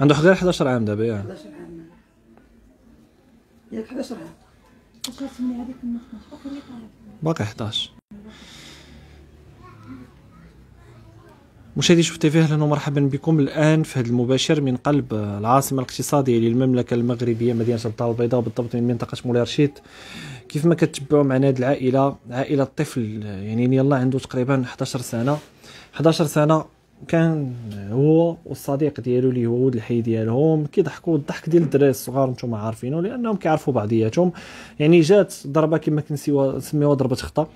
عنده غير 11 عام دابا ياك 11 عام ياك 11 عام هذيك باقي 11 مشاهدي شوف اهلا ومرحبا بكم الان في هذا المباشر من قلب العاصمه الاقتصاديه للمملكه المغربيه مدينه الدار البيضاء بالضبط من منطقه مولاي رشيد كيف ما كتبعوا معنا هذه العائله عائله الطفل يعني يلا عنده تقريبا 11 سنه 11 سنه كان هو والصديق ديالو اللي هو ولد الحي ديالهم كيضحكوا الضحك ديال الدراري الصغار نتوما عارفينه لانهم كيعرفوا بعضياتهم يعني جات ضربه كما كنسيوها نسميوها ضربه خطا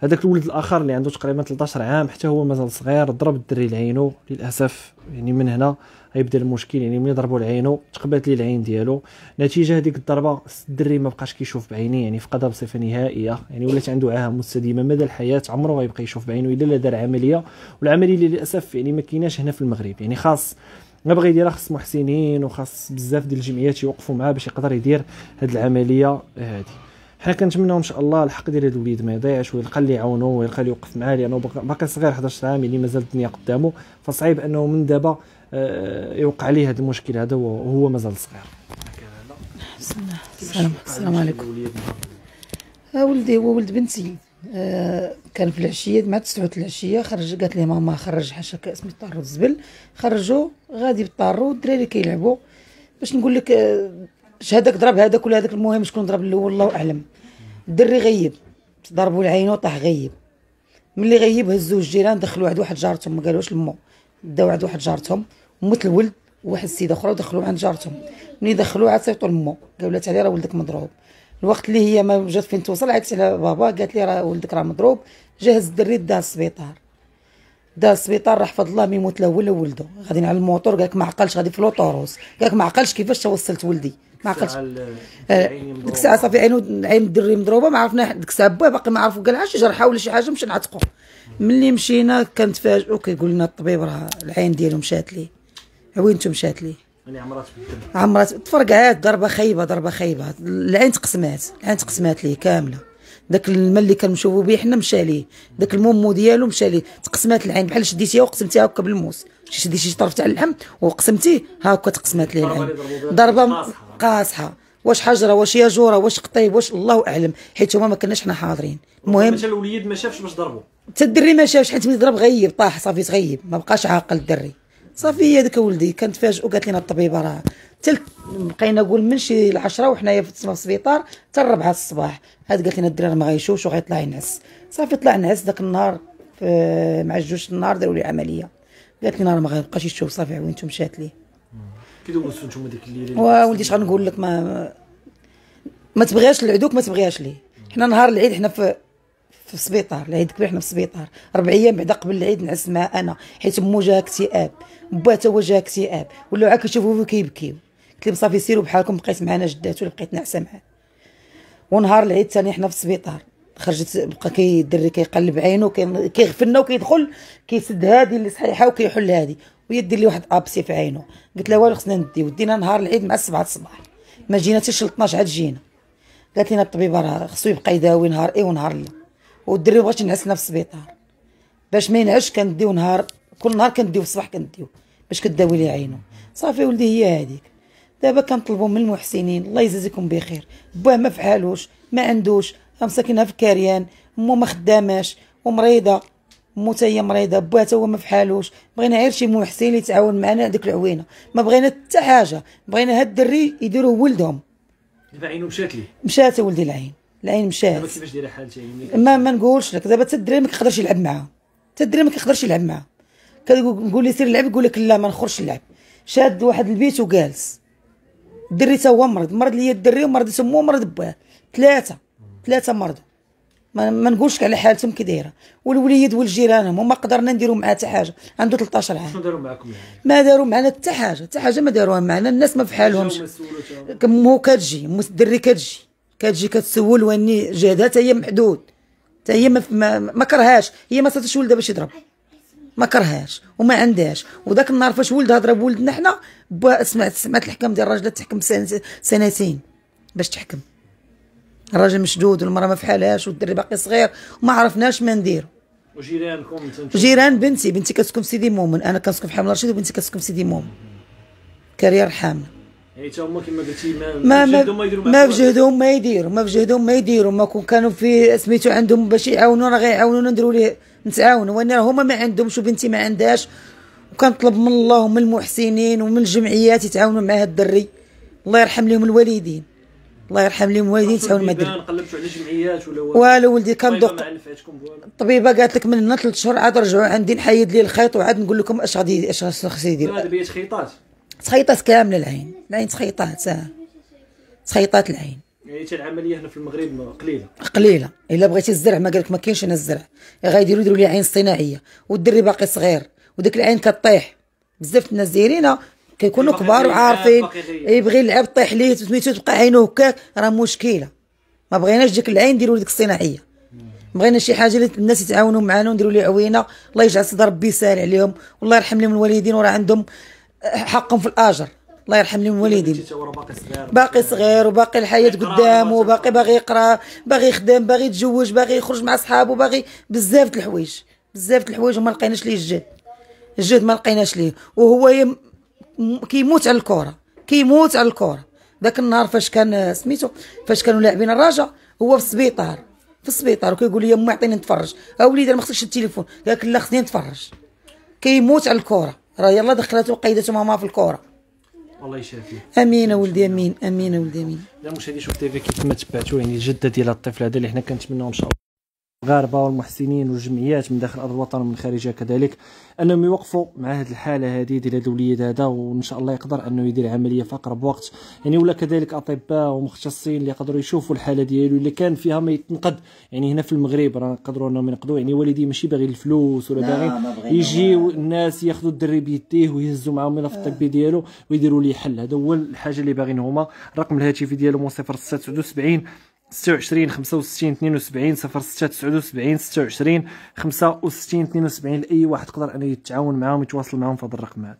هذاك الولد الاخر اللي عنده تقريبا 13 عام حتى هو مازال صغير ضرب الدري لعينو للاسف يعني من هنا غيبدا المشكل يعني ملي ضربوا لعينو تقبلت لي العين ديالو نتيجه هذيك الضربه الدري ما بقاش كيشوف بعينيه يعني فقدها بصفه نهائيه يعني ولات عنده عاهه مستديمه مدى الحياه عمره ما يبقى يشوف بعينو الا دار عمليه والعمليه للاسف يعني ما كايناش هنا في المغرب يعني خاص ما بغى يديرها خاص محسنين وخاص بزاف ديال الجمعيات يوقفوا معاه باش يقدر يدير هذه العمليه هذه حنا كنتمناو ان شاء الله الحق ديال هذا الوليد ما يضيعش ويلقى اللي يعاونو ويلقى اللي يوقف معاه لانه باقي صغير 11 عام يعني مازال الدنيا قدامه فصعيب انه من دابا آه، يوقع عليه هذا المشكل هذا وهو مازال صغير السلام السلام عليكم آه، ولدي هو ولد بنتي آه كان في العشيه مع 9 العشيه خرج قالت لي ماما خرج حاشاك اسمي الطارو الزبل خرجوا غادي بالطارو الدراري كيلعبوا باش نقول لك آه اش هذاك ضرب هذاك ولا هذاك المهم شكون ضرب الاول الله اعلم الدري غيب ضربوا العين وطاح غيب ملي غيب هزوا الجيران دخلوا عند واحد جارتهم ما قالوش لمو داو عند واحد جارتهم موت الولد وواحد السيده اخرى ودخلوه عند جارتهم ملي دخلوه عاد صيفطوا لمو قالوا لها تعالي راه ولدك مضروب الوقت اللي هي ما جات فين توصل عيطت على بابا قالت لي راه ولدك راه مضروب جهز الدري داه السبيطار دا السبيطار راه حفظ الله ما يموت له هو ولا ولده غادي على الموتور قالك ما عقلش غادي في لوطوروس قالك ما عقلش كيفاش توصلت ولدي ما عقلش آه، ديك الساعه صافي عينو عين الدري مضروبه ما عرفنا ديك الساعه باه باقي ما عرفوا قال شي جرحه ولا شي حاجه مش نعتقو ملي مشينا كنتفاجئوا كيقول لنا الطبيب راه العين ديالو مشات ليه عوينته مشات ليه يعني عمرات عمرات تفرقعات ضربه خايبه ضربه خايبه العين تقسمات العين تقسمات ليه كامله داك الماء اللي كنشوفو به حنا مشى ليه داك المومو ديالو مشى ليه تقسمات العين بحال شديتيها وقسمتيها هكا بالموس شديتي شي طرف تاع اللحم وقسمتيه هكا تقسمات ليه العين ضربه قاصحه واش حجره واش ياجوره واش قطيب واش الله اعلم حيت هما ما كناش حنا حاضرين المهم حتى الوليد ما شافش باش ضربو حتى الدري ما شافش حيت ملي ضرب غيب طاح صافي تغيب ما بقاش عاقل الدري صافي هي هذاك ولدي كنتفاجئوا قالت لنا الطبيبه راه حتى بقينا نقول من شي العشرة وحنايا في السبيطار حتى الربعة الصباح هاد قالت لنا الدراري ما غايشوش وغيطلع ينعس صافي طلع نعس داك النهار مع الجوج النهار داروا لي عمليه قالت لي نهار ما غيبقاش يشوف صافي عوينته مشات ليه كي دوزتو نتوما ديك الليله وا ولدي نقول لك ما ما تبغيهاش العدوك ما تبغيهاش ليه حنا نهار العيد حنا في في السبيطار العيد كبير حنا في السبيطار ربع ايام بعدا قبل العيد نعس معاه انا حيت مو جاها اكتئاب با تا هو جاها اكتئاب ولاو عا كيشوفوه كيبكيو قلت لهم صافي سيروا بحالكم بقيت معانا جداتو اللي بقيت ناعسه معاه ونهار العيد ثاني حنا في السبيطار خرجت بقى كي كيقلب عينو كيغفلنا وكيدخل كيسد هادي اللي صحيحه وكيحل هادي ويدي لي واحد ابسي في عينو قلت لها والو خصنا نديو دينا نهار العيد مع السبعه الصباح ما جينا حتى شي 12 عاد جينا قالت لنا الطبيبه راه خصو يبقى يداوي نهار اي ونهار لا والدري مبغاش ينعسنا في السبيطار باش ما ينعش كنديو نهار كل نهار كنديو في الصباح كنديو باش كداوي لي عينو صافي ولدي هي هذيك دابا كنطلبوا من المحسنين الله يجازيكم بخير باه ما فعالوش ما عندوش مساكنها في كاريان مو ما خداماش ومريضه مو حتى هي مريضه باه حتى هو ما فحالوش بغينا غير شي محسن اللي يتعاون معنا ديك العوينه ما بغينا حتى حاجه بغينا هاد الدري يديروه ولدهم دابا عينو مشات ليه مشات ولدي العين العين مشات دابا كيفاش دايره حالتي ما ما نقولش لك دابا حتى الدري ما كيقدرش يلعب معاها حتى الدري ما كيقدرش يلعب معاها كنقول لي سير لعب يقول لك لا ما نخرجش نلعب شاد واحد البيت وجالس الدري تا هو مرض مرض ليا الدري ومرض سمو ومرض باه ثلاثه ثلاثه مرض ما, ما نقولش على حالتهم كي دايره والوليد والجيرانهم وما قدرنا نديروا معاه حتى حاجه عنده 13 عام شنو داروا معاكم يعني؟ ما داروا معنا حتى حاجه حتى حاجه ما داروها معنا الناس ما في حالهمش مو كتجي الدري كتجي كتجي كتسول واني جهدها حتى هي محدود حتى هي ما, ما كرهاش هي ما صاتش ولدها باش يضرب ما كرهاش وما عندهاش وداك النهار فاش ولدها ضرب ولدنا حنا سمعت سمعت الحكم ديال الراجل تحكم سنتين باش تحكم الراجل مشدود والمراه ما فحالهاش والدري باقي صغير وما عرفناش ما نديرو وجيرانكم جيران بنتي بنتي كتسكن في سيدي مومن انا كنسكن في حامل رشيد وبنتي كتسكن في سيدي مومن كارير حامله يعني حتى هما كما قلتي ما ما بجهدهم ما يديروا ما بجهدهم ما يديروا ما بجهدهم ما يديروا ما كون كانوا في سميتو عندهم باش يعاونونا راه غيعاونونا نديروا ليه نتعاونوا وانا هما ما عندهمش وبنتي ما عندهاش وكنطلب من الله ومن المحسنين ومن الجمعيات يتعاونوا مع هاد الدري الله يرحم لهم الوالدين الله يرحم لهم الوالدين تعاون ما دري قلبتوا والو ولدي كندوق الطبيبه قالت لك من هنا ثلاث شهور عاد رجعوا عندي نحيد لي الخيط وعاد نقول لكم اش غادي اش خاصني ندير هذا بيت خيطات تخيطات كامله العين العين تخيطات تخيطات العين يعني حتى العمليه هنا في المغرب قليله قليله الا بغيتي الزرع ما قالك ما كاينش هنا الزرع غيديروا يديروا لي عين صناعيه والدري باقي صغير وديك العين كطيح بزاف الناس دايرينها كيكونوا كبار وعارفين يبغي يلعب طيح ليه سميتو تبقى عينه هكاك راه مشكله ما بغيناش ديك العين ديروا ديك الصناعيه بغينا شي حاجه اللي الناس يتعاونوا معانا ونديروا لي عوينه الله يجعل صدر ربي يسهل عليهم والله يرحم لهم الوالدين وراه عندهم حقهم في الاجر الله يرحم لهم والدين باقي صغير وباقي الحياه قدامه وباقي باغي يقرا باغي يخدم باغي يتزوج باغي يخرج مع صحابه باغي بزاف د الحوايج بزاف د الحوايج وما لقيناش ليه الجهد الجهد ما لقيناش ليه وهو يم... كيموت على الكره كيموت على الكره ذاك النهار فاش كان سميتو فاش كانوا لاعبين الرجاء هو في السبيطار في السبيطار وكيقول لي امي عطيني نتفرج ها وليدي ما خصكش التليفون قال لك لا خصني نتفرج كيموت على الكره راه يلا دخلته قيدته ماما في الكره الله يشافيه امين ولدي امين امين ولدي امين لا مشاهدي شوف في كيف ما تبعتوا يعني الجده ديال الطفل هذا اللي حنا كنتمنوا ان شاء الله المغاربه والمحسنين والجمعيات من داخل ارض الوطن ومن خارجها كذلك انهم يوقفوا مع هذه الحاله هذه ديال هذا الوليد هذا وان شاء الله يقدر انه يدير عمليه في اقرب وقت يعني ولا كذلك اطباء ومختصين اللي يقدروا يشوفوا الحاله ديالو اللي كان فيها ما يتنقد يعني هنا في المغرب راه نقدروا انهم ينقدوا يعني والدي ماشي باغي الفلوس ولا باغي يجيو الناس ياخذوا الدري بيديه ويهزوا معاهم الملف آه. الطبي ديالو ويديروا ليه حل هذا هو الحاجه اللي باغيين هما رقم الهاتفي ديالهم 0679 26 65 72 06 79 26 65 72 لاي واحد يقدر انه يتعاون معاهم يتواصل معاهم في هذا الرقم هذا